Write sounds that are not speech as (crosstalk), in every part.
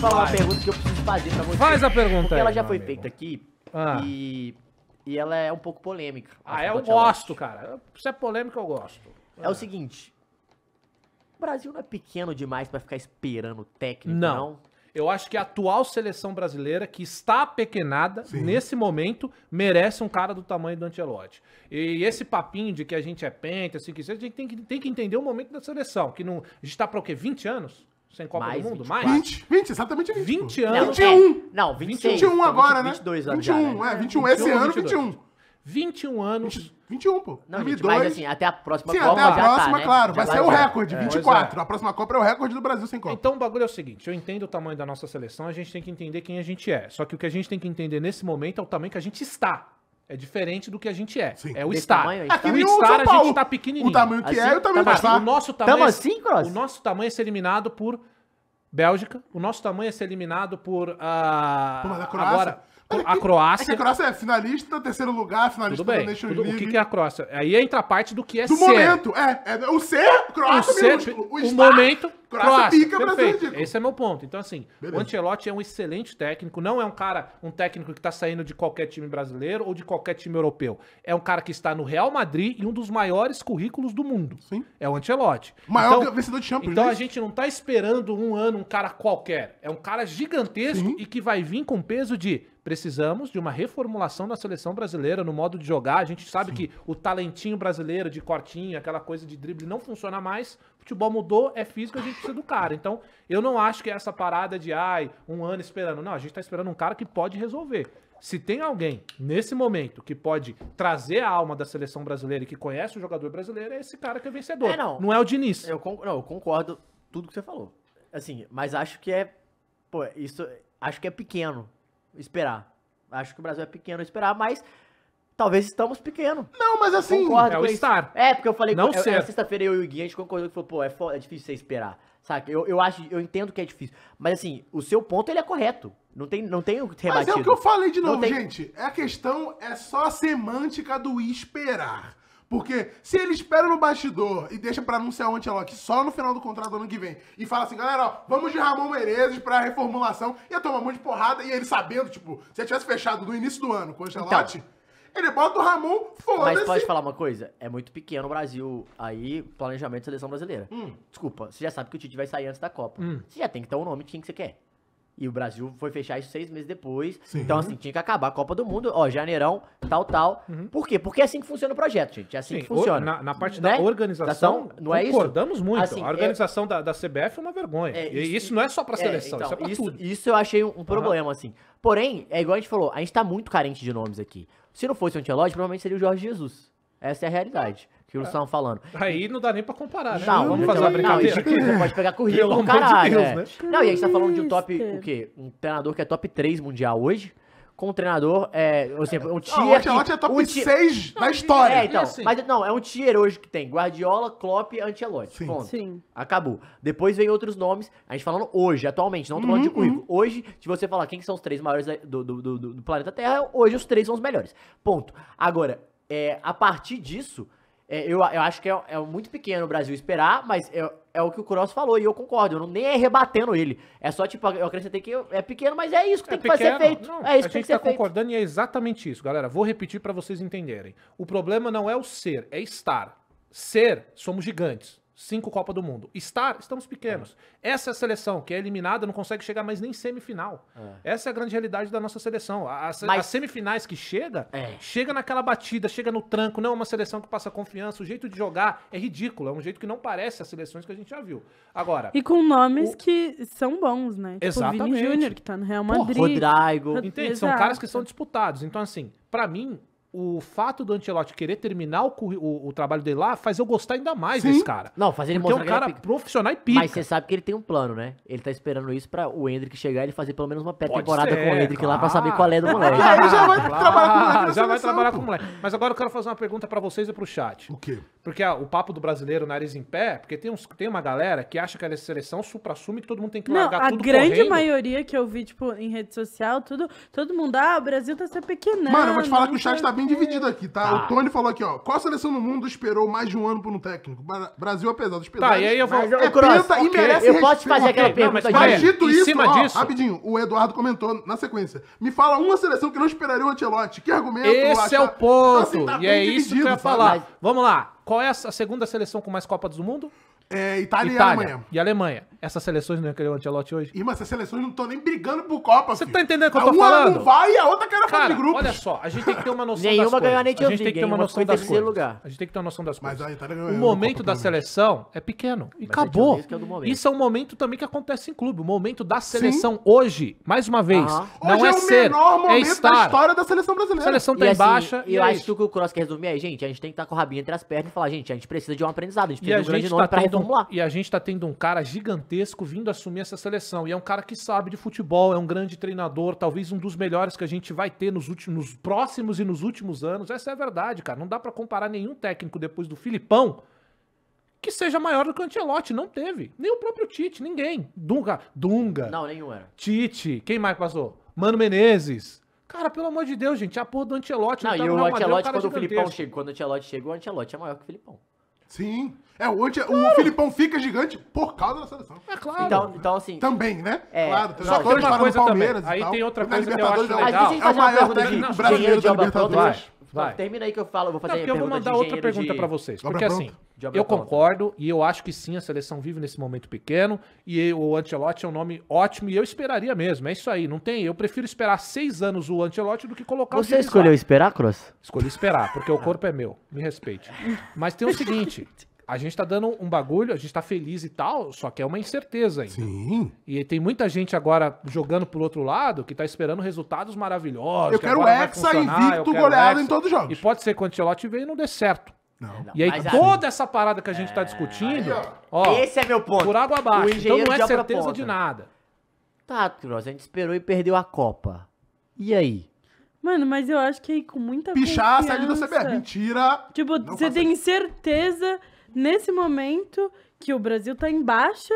falar uma pergunta que eu preciso fazer pra você. Faz a pergunta Porque aí, ela já foi amigo. feita aqui ah. e, e ela é um pouco polêmica. Ah, é, eu gosto, cara. Se é polêmica, eu gosto. É, é o seguinte, o Brasil não é pequeno demais para ficar esperando técnico, não. não. Eu acho que a atual seleção brasileira, que está pequenada Sim. nesse momento, merece um cara do tamanho do Antelote. E esse papinho de que a gente é pente assim que seja, a gente tem que, tem que entender o momento da seleção. Que não, a gente está pra o quê? 20 anos? sem Copa mais do Mundo? 24. Mais? 20, 20, exatamente 20. 20 anos. Não, 21. É, não, 26. 21 agora, né? 22 anos 21, já, né? é, 21, 21 esse ano, 21. 21 anos. 20, 21, pô. Não, Gente, mas assim, até a próxima Sim, Copa. Até a próxima, tá, né? claro. Já vai ser o recorde, é, 24. É. A próxima Copa é o recorde do Brasil sem Copa. Então o bagulho é o seguinte: eu entendo o tamanho da nossa seleção, a gente tem que entender quem a gente é. Só que o que a gente tem que entender nesse momento é o tamanho que a gente está. É diferente do que a gente é. Sim. É o estádio. estar. Aqui no São estar Paulo. a gente tá pequenininho. O tamanho que assim, é o tamanho que O nosso tamanho, Tamo é assim, Cross? o nosso tamanho é ser eliminado por Bélgica. O nosso tamanho é ser eliminado por... Uh, Pô, mas a Croácia, agora, a Croácia. É a Croácia é finalista, terceiro lugar, finalista tudo bem, da Nations tudo, League. O que, que é a Croácia? Aí é entra a parte do que é do ser. Do momento, é, é, é O ser, Croácia, o ser, O, o momento, Croácia, perfeito. Brasil, é Esse é meu ponto. Então, assim, Beleza. o Ancelotti é um excelente técnico. Não é um cara, um técnico que tá saindo de qualquer time brasileiro ou de qualquer time europeu. É um cara que está no Real Madrid e um dos maiores currículos do mundo. Sim. É o Ancelotti. O maior então, vencedor de Champions. Então, né? a gente não tá esperando um ano um cara qualquer. É um cara gigantesco Sim. e que vai vir com peso de precisamos de uma reformulação da seleção brasileira no modo de jogar. A gente sabe Sim. que o talentinho brasileiro de cortinho, aquela coisa de drible não funciona mais. Futebol mudou, é físico, a gente precisa do cara. Então, eu não acho que é essa parada de ai, um ano esperando. Não, a gente tá esperando um cara que pode resolver. Se tem alguém nesse momento que pode trazer a alma da seleção brasileira e que conhece o jogador brasileiro, é esse cara que é vencedor. É, não. não é o Diniz. Eu, con não, eu concordo tudo que você falou. Assim, mas acho que é. Pô, isso. Acho que é pequeno esperar. Acho que o Brasil é pequeno esperar, mas talvez estamos pequeno. Não, mas assim, Concordo é o estar. É, porque eu falei, não eu, na é, é sexta-feira eu e o Gui, a gente concordou que falou, pô, é, foda, é difícil você esperar. Saca? Eu, eu acho, eu entendo que é difícil. Mas assim, o seu ponto ele é correto. Não tem, não tem rebatido. Mas é o que eu falei de novo, tem... gente. É a questão é só a semântica do esperar. Porque se ele espera no bastidor e deixa para anunciar o Anteloc só no final do contrato do ano que vem e fala assim, galera, ó, vamos de Ramon Menezes pra reformulação, ia tomar um monte de porrada e ele sabendo, tipo, se ele tivesse fechado no início do ano com o Antelote, então, ele bota o Ramon, foda-se. Mas pode falar uma coisa? É muito pequeno o Brasil aí, planejamento de seleção brasileira. Hum. Desculpa, você já sabe que o Tite vai sair antes da Copa. Hum. Você já tem que ter o um nome de quem que você quer. E o Brasil foi fechar isso seis meses depois. Sim. Então, assim, tinha que acabar a Copa do Mundo, ó, janeirão, tal, tal. Uhum. Por quê? Porque é assim que funciona o projeto, gente. É assim Sim, que funciona. Na, na parte né? da organização, não é isso? Concordamos muito. Assim, a é- organização é... da, da CBF é uma vergonha. É, isso, e isso não é só pra é, seleção, é, então, isso é pra isso, tudo. Isso eu achei um, um problema, uhum. assim. Porém, é igual a gente falou, a gente tá muito carente de nomes aqui. Se não fosse o Antelote, provavelmente seria o Jorge Jesus. Essa é a realidade que eles é. falando. Aí não dá nem pra comparar, né? Não, vamos fazer uma brincadeira. Não, Você pode pegar currículo, do caralho. de Deus, né? né? Não, e a gente tá falando de um top, o quê? Um treinador que é top 3 mundial hoje, com um treinador, é, ou seja, um ah, tier... Não, o é top um tier... 6 da história. É, então, assim. mas não, é um tier hoje que tem Guardiola, Klopp e Ancelotti. Sim. Sim. acabou. Depois vem outros nomes, a gente falando hoje, atualmente, não tô falando uhum, de currículo. Uhum. Hoje, se você falar quem são os três maiores do, do, do, do planeta Terra, hoje os três são os melhores. Ponto. Agora, é, a partir disso, é, eu, eu acho que é, é, muito pequeno o Brasil esperar, mas é, é o que o Cross falou, e eu concordo, eu não, nem é rebatendo ele. É só, tipo, eu acrescentei que é pequeno, mas é isso que é tem pequeno, que fazer feito. Não, é isso a que gente tem que tá feito. concordando e é exatamente isso, galera. Vou repetir para vocês entenderem. O problema não é o ser, é estar. Ser, somos gigantes cinco Copa do Mundo. Estar, estamos pequenos. É. Essa é a seleção que é eliminada, não consegue chegar mais nem semifinal. É. Essa é a grande realidade da nossa seleção. Mas... As semifinais que chega, é. chega naquela batida, chega no tranco, não é uma seleção que passa confiança, o jeito de jogar é ridículo, é um jeito que não parece as seleções que a gente já viu. Agora. E com nomes o... que são bons, né? Tipo Exatamente. o Vini Júnior, que tá no Real Madrid. Pô, Rodrigo. Entende? Exato. São caras que são disputados. Então, assim, para mim, o fato do Ancelotti querer terminar o, o, o, trabalho dele lá faz eu gostar ainda mais Sim. desse cara. Não, faz ele Porque mostrar. é um é cara profissional e pica. Mas você sabe que ele tem um plano, né? Ele tá esperando isso pra o Hendrick chegar e ele fazer pelo menos uma pré-temporada com o Hendrick claro. lá pra saber qual é do moleque. aí já vai claro. trabalhar com o moleque. Já vai trabalhar com o moleque. Mas agora eu quero fazer uma pergunta pra vocês e pro chat. O quê? Porque ah, o papo do brasileiro nariz em pé, porque tem, uns, tem uma galera que acha que a seleção supra-assume que todo mundo tem que largar não, a grande correndo. maioria que eu vi, tipo, em rede social, tudo, todo mundo, ah, o Brasil tá sendo pequenando. Mano, eu vou te falar que o chat tá bem dividido aqui, tá? tá? O Tony falou aqui, ó, qual seleção no mundo esperou mais de um ano por um técnico? Brasil, apesar é dos pesares. Tá, e aí eu vou... Mas, é cross, pinta, okay. e merece Eu posso posso fazer aquela pergunta. Não, mas, mas dito isso, cima ó, disso... rapidinho, o Eduardo comentou na sequência, me fala uma seleção que não esperaria o Antelote Que argumento? Esse é o então, assim, ponto, assim, tá e é isso que eu ia falar. Vamos lá. Qual é a segunda seleção com mais Copas do Mundo? É, Itália, Itália, e Alemanha. E Alemanha. Essas seleções não iam querer o Antelote hoje? E, mas essas seleções não estão nem brigando por Copa, Você tá entendendo o que eu tô uma falando? Uma não vai e a outra quer fazer grupo. de olha só, a gente tem que ter uma noção das Nenhuma ganhou a Nations League, a gente tem que ter uma noção das coisas. Lugar. A gente tem que ter uma noção das mas coisas. o momento da seleção é pequeno. E mas é acabou. É Isso é um momento também que acontece em clube. O momento da seleção Sim. hoje, mais uma vez, não hoje é, é ser, é estar. da história da seleção brasileira. A seleção tá em assim, baixa. E eu é acho que o Cross quer resumir aí, gente, a gente tem que estar tá com o rabinho entre as pernas e falar, gente, a gente precisa de um aprendizado, a gente precisa de um grande nome tá pra tendo um, e a gente tá tendo um cara gigantesco vindo assumir essa seleção. E é um cara que sabe de futebol, é um grande treinador, talvez um dos melhores que a gente vai ter nos, últimos, nos próximos e nos últimos anos. Essa é a verdade, cara. Não dá para comparar nenhum técnico depois do Filipão que seja maior do que o Antelote. Não teve. Nem o próprio Tite, ninguém. Dunga. Dunga. Não, nenhum era. Tite. Quem mais passou? Mano Menezes. Cara, pelo amor de Deus, gente. A porra do Ancelotti. Não, não tá e o é Antelote quando o Filipão chega, quando o Antelote chegou, o Antelote é maior que o Filipão. Sim. É, ontem claro. o Filipão fica gigante por causa da seleção. É claro. Então, então assim. Também, né? É, claro, tem só que tem uma Palmeiras também. Aí tem outra coisa que eu acho legal. É o maior técnico brasileiro da Libertadores. Vai. Termina aí que eu falo, vou fazer não, a eu vou mandar outra pergunta de... para vocês. porque pronto. assim, eu é concordo e eu acho que sim, a seleção vive nesse momento pequeno e o Antelote é um nome ótimo e eu esperaria mesmo. É isso aí, não tem. Eu prefiro esperar seis anos o Antelote do que colocar Você o escolheu esperar, Cross? Escolhi esperar, porque o ah. corpo é meu, me respeite. Mas tem o seguinte. A gente tá dando um bagulho, a gente tá feliz e tal, só que é uma incerteza ainda. Sim. E tem muita gente agora jogando pro outro lado que tá esperando resultados maravilhosos. Eu que quero o Hexa invicto goleado em todos os jogos. E pode ser que o Antelote veio e não dê certo. É, não. E aí, mas, toda assim, essa parada que a gente está é, discutindo. ó, esse é meu ponto. Por água abaixo. Então não é certeza de nada. Tá, Cross, a gente esperou e perdeu a Copa. E aí? Mano, mas eu acho que aí com muita Pichar, sair da CBF. Mentira! Tipo, você tem certeza, nesse momento, que o Brasil tá em baixa,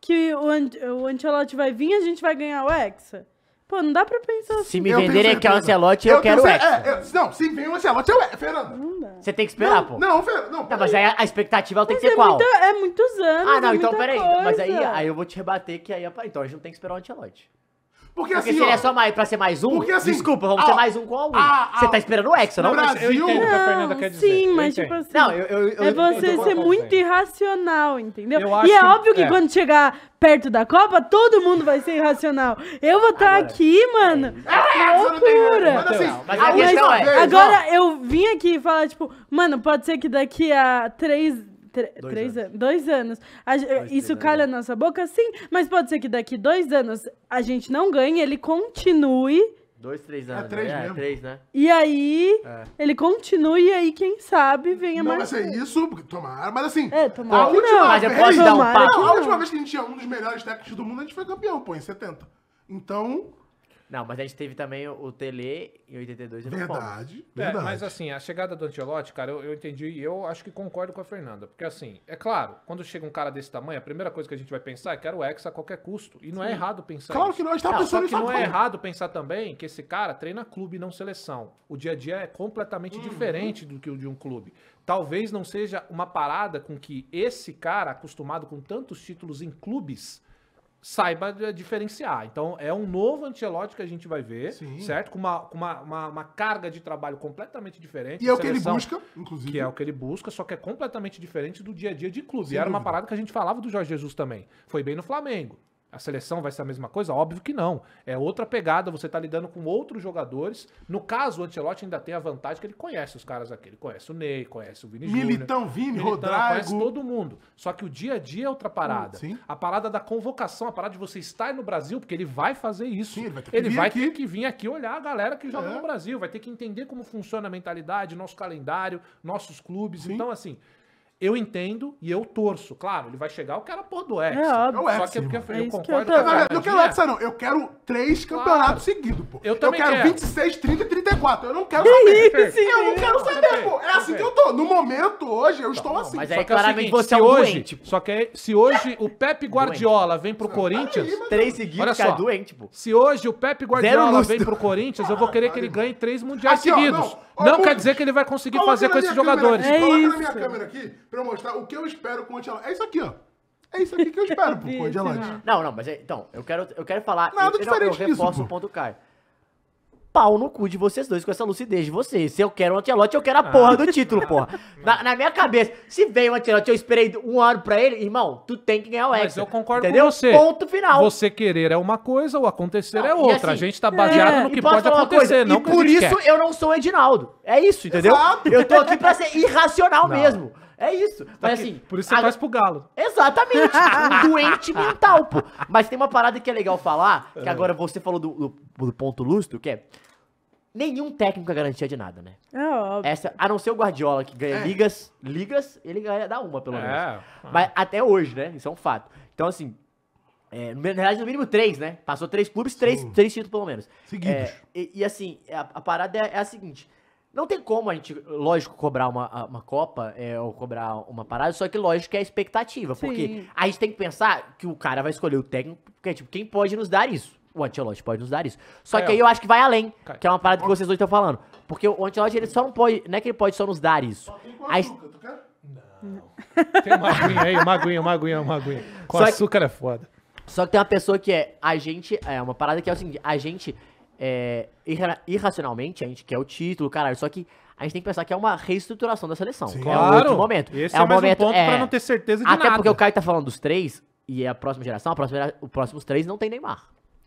que o, Ant o Ancelotti vai vir e a gente vai ganhar o Hexa. Pô, não dá pra pensar assim. Se me venderem aqui o Ancelotti, eu, Eu quero o é, é, não, se vem o Ancelotti, eu é, Fernando. Não dá. Você tem que esperar, pô. Não, não, Fernando, não. Tá, mas aí a expectativa tem que ser é, qual? muita- é muitos anos. Ah, não, é então peraí. Mas aí, aí eu vou te rebater que aí. Então a gente não tem que esperar o Ancelotti. Porque, porque assim, seria ó, só mais, pra ser mais um? Porque, assim, Desculpa, vamos ser mais um com alguém. você tá esperando o Hexa, não? Brasil, eu entendo o que a Fernanda quer dizer. Sim, mas tipo assim... Não, eu, eu, é você tá ser muito irracional, entendeu? E é óbvio que é. quando chegar perto da Copa, todo mundo vai ser irracional. Eu vou estar tá aqui, mano. É, é loucura. Mas, então, assim, mas a questão é... Agora, eu vim aqui e falar, tipo... Mano, pode ser que daqui a três dois três anos. Dois anos. A, dois, isso calha anos. na nossa boca? Sim, mas pode ser que daqui dois anos a gente não ganhe, ele continue. Dois, três é anos. É três, né? É, é três, né? E aí, é. ele continue e aí, quem sabe, venha não, mais. Mas é isso, tomara. Mas assim, é, tomara a última, Mas eu posso dar um papo. A última vez que a gente tinha um dos melhores técnicos do mundo, a gente foi campeão, pô, em 70. Então, não, mas a gente teve também o Tele em 82 e Verdade, verdade. É, mas assim, a chegada do Antelote, cara, eu, eu entendi e eu acho que concordo com a Fernanda. Porque assim, é claro, quando chega um cara desse tamanho, a primeira coisa que a gente vai pensar é que era o Hexa a qualquer custo. E não é Sim. é errado pensar Claro isso. que nós está pensando só que não é errado pensar também que esse cara treina clube, não seleção. O dia a dia é completamente uhum. diferente do que o de um clube talvez não seja uma parada com que esse cara, acostumado com tantos títulos em clubes, saiba diferenciar. Então, é um novo Ancelotti que a gente vai ver, Sim. certo? Com, uma, com uma, uma, uma, carga de trabalho completamente diferente. E é o que ele busca, inclusive. Que é o que ele busca, só que é completamente diferente do dia a dia de clube. e era uma parada que a gente falava do Jorge Jesus também. Foi bem no Flamengo. A seleção vai ser a mesma coisa? Óbvio que não. É outra pegada, você está lidando com outros jogadores. No caso, o Ancelotti ainda tem a vantagem que ele conhece os caras aqui. Ele conhece o Ney, conhece o Vini Militão, Júnior, Vini, Militão, Rodrigo. conhece todo mundo. Só que o dia a dia é outra parada. Hum, sim. A parada da convocação, a parada de você estar no Brasil, porque ele vai fazer isso. Sim, ele vai, ter que, ele vai ter que, vir aqui olhar a galera que joga é. no Brasil. Vai ter que entender como funciona a mentalidade, nosso calendário, nossos clubes. Sim. Então, assim, eu entendo e eu torço. Claro, ele vai chegar, eu quero a porra do Hexa. É, óbvio. Só que porque eu, é eu concordo. Que eu não quero Hexa, não. Eu quero três campeonatos claro. seguidos, pô. Eu, também eu quero, quero 26, 30 e 34. Eu não quero saber. saber. Sim, eu não quero saber, pô. É assim que eu tô. No momento, hoje, eu estou não, assim. Mas aí, só que claramente, é seguinte, você é um hoje, doente. Pô. Só que se hoje o Pepe Guardiola vem pro Corinthians... Três seguidos, olha só, doente, pô. Se hoje o Pepe Guardiola vem pro Corinthians, eu vou querer que ele ganhe três mundiais seguidos não quer dizer que ele vai conseguir fazer com esses jogadores. Aqui, é coloca isso. na minha câmera aqui pra eu mostrar o que eu espero com o Angelante. É isso aqui, ó. É isso aqui que eu espero pro Angelante. Não, não, mas é, então, eu quero, eu quero falar. Nada eu, diferente eu, eu reforço disso, o ponto do Caio pau no cu de vocês dois com essa lucidez de vocês. Se eu quero um Antelote, eu quero a ah. porra ah. do título, porra. (laughs) na, na, minha cabeça, se vem um Antelote, eu esperei um ano pra ele, irmão, tu tem que ganhar o Hexa. Mas eu concordo entendeu? com você. Ponto final. Você querer é uma coisa, o acontecer não, é outra. Assim, a gente tá baseado é. no que pode acontecer, não não e por isso quer. eu não sou o Edinaldo. É isso, entendeu? Exato. Eu tô aqui pra ser irracional não. mesmo. É isso. Tá Mas que, assim. Por isso você a... faz pro galo. Exatamente. (laughs) um doente mental, pô. Mas tem uma parada que é legal falar, que é. agora você falou do, do, do ponto lustro, que é. Nenhum técnico é garantia de nada, né? É óbvio. Essa, a não ser o Guardiola, que ganha é. ligas, ligas, ele ganha da uma, pelo é. menos. É. Mas até hoje, né? Isso é um fato. Então, assim, é, na verdade, no mínimo três, né? Passou três clubes, três, três títulos pelo menos. Seguidos. É, e, e, assim, a, a parada é, é, a seguinte: não tem como a gente, lógico, cobrar uma, uma Copa é, ou cobrar uma parada, só que lógico que é a expectativa. Sim. Porque a gente tem que pensar que o cara vai escolher o técnico, porque, tipo, quem pode nos dar isso? O Ancelotti pode nos dar isso. Só Caiu. É, que aí eu acho que vai além, Caiu. que é uma parada que vocês dois estão falando. Porque o Ancelotti, ele só não pode, não é que ele pode só nos dar isso. Aí, não. Tem uma aguinha aí, uma aguinha, uma aguinha, uma aguinha. Com só açúcar que, é foda. Só que tem uma pessoa que é, a gente, é uma parada que é o seguinte, a gente é, irra irracionalmente, a gente quer o título, caralho. Só que a gente tem que pensar que é uma reestruturação da seleção. Sim, é claro. outro momento. Esse é, é um momento, um ponto é, pra não ter certeza de até nada. Até porque o Caio tá falando dos três, e é a próxima geração, a próxima, os próximos três não tem Neymar.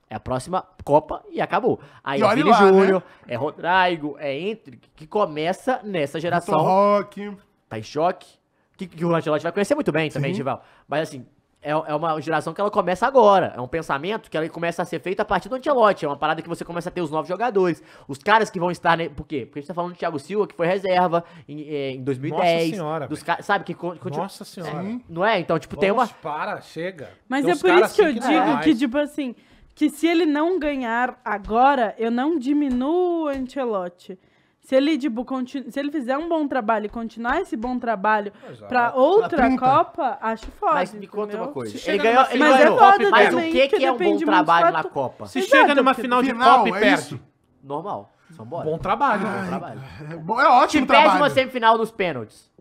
É a próxima Copa e acabou. Aí e é Vini né? Júnior, né? é Rodrigo, é Entre, que começa nessa geração. Rock. Tá em choque. Que, que o Lancelotti vai conhecer muito bem também, Sim. Dival. Mas assim, é, é uma geração que ela começa agora. É um pensamento que ela começa a ser feito a partir do Antelote. É uma parada que você começa a ter os novos jogadores. Os caras que vão estar. Ne... Por quê? Porque a gente tá falando do Thiago Silva, que foi reserva em, é, em 2010. Nossa senhora. Dos ca... Sabe que. Continua... Nossa senhora. É, não é? Então, tipo, tem uma. Para, chega. Mas tem é por isso que assim eu que digo é que, tipo assim, que se ele não ganhar agora, eu não diminuo o Antelote. Se ele, tipo, continu... se ele fizer um bom trabalho e continuar esse bom trabalho Exato. pra outra pra Copa, acho foda. Mas me conta uma coisa. Ele ganhou, ele mas ganhou. É foda mas também, o que, que é um bom trabalho na Copa? Se Exato, chega numa final de final, Copa e é perde. Isso. Normal. Bom trabalho. bom trabalho. É, é ótimo Se trabalho. perde uma semifinal nos pênaltis.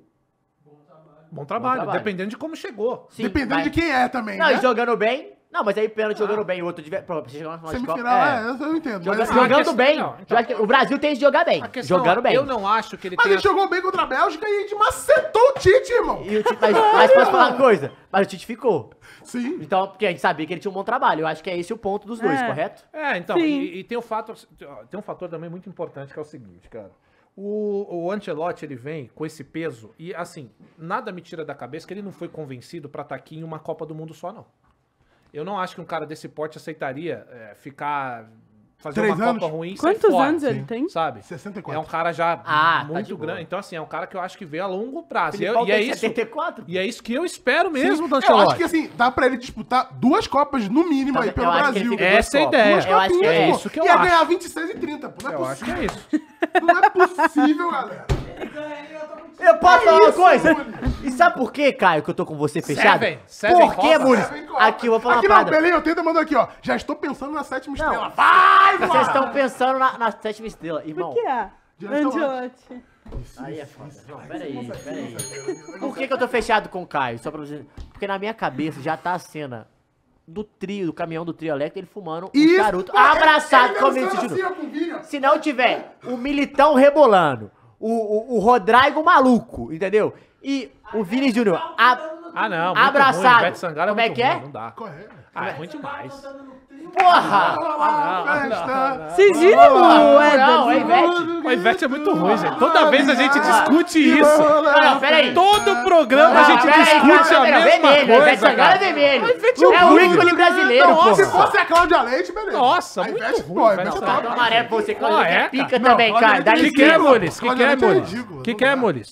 Bom trabalho. Bom trabalho, dependendo de como chegou. Sim, dependendo mas... de quem é também. Não, né? jogando bem, não, mas aí pênalti ah. jogando bem, o outro de. Pronto, você jogar uma Semifinal, é, é eu, eu entendo. Joga, mas, assim, jogando questão, bem. então, o Brasil tem de jogar bem. Questão, jogando é, bem. Eu não acho que ele Mas tenha... ele jogou bem contra a Bélgica e gente macetou o Tite, irmão. E o Tite, mas, mas posso falar uma coisa? Mas o Tite ficou. Sim. Então, porque a gente sabia que ele tinha um bom trabalho. Eu acho que é esse o ponto dos dois, é. correto? É, então. E, e, tem, um fator, tem um fator também muito importante que é o seguinte, cara. O, o Ancelotti, ele vem com esse peso e, assim, nada me tira da cabeça que ele não foi convencido pra estar tá aqui em uma Copa do Mundo só, não. Eu não acho que um cara desse porte aceitaria é, ficar fazer Três uma anos? Copa ruim Quantos anos ele tem? Sabe? 64. É um cara já ah, tá muito tá grande. Então, assim, é um cara que eu acho que vê a longo prazo. E, eu, é, e, é 74? isso, e é isso que eu espero mesmo Sim, Eu acho que, assim, dá pra ele disputar duas Copas, no mínimo, tá, aí pelo Brasil. Essa é a ideia. Duas eu copinhas, acho que é pô. isso que eu e acho. E ia ganhar 26 e 30, pô. Não é eu possível. acho que é isso. Não é possível, galera. Ele ganha, eu tô eu posso falar uma coisa? E sabe por quê, Caio, que eu tô com você fechado? Seven. Seven por quê, Muniz? Aqui, eu vou falar aqui, uma Aqui não, Belém, eu tento demanda aqui, ó. Já estou pensando na sétima Não. estrela. Vai, mano! Vocês estão pensando na, na sétima estrela, irmão. O que é? Andiote. Aí é foda. peraí, peraí. Por que, que eu tô fechado com o Caio? Só pra você... Porque na minha cabeça já tá a cena do trio, do caminhão do trio elétrico, ele fumando um Isso, charuto, é abraçado com o Se não tiver o militão rebolando, o, o, o Rodrigo maluco, entendeu? E o Vini Júnior. Ah, não. Abraçado. Ruim. Ivete Sangalo é Como é que é? ruim, é? Não dá. Correto. Ah, é ruim demais. Porra! Cisílio ah, é Não, é Ivete. O Ivete é muito ruim, gente. Toda vez a gente ah. discute ah, isso. Não, peraí. Todo programa não, a gente peraí, discute não, a é mesma vermelho, coisa. Ivete Sangalo é vermelho. É o ícone brasileiro, Nossa, Se fosse a Cláudia Leite, beleza. Nossa, muito Ivete, ruim. Pô, é muito amarelo pra você. Cláudia é pica também, cara. Dá licença. O que é, Mules? O que é, Mules? O que é, Mules?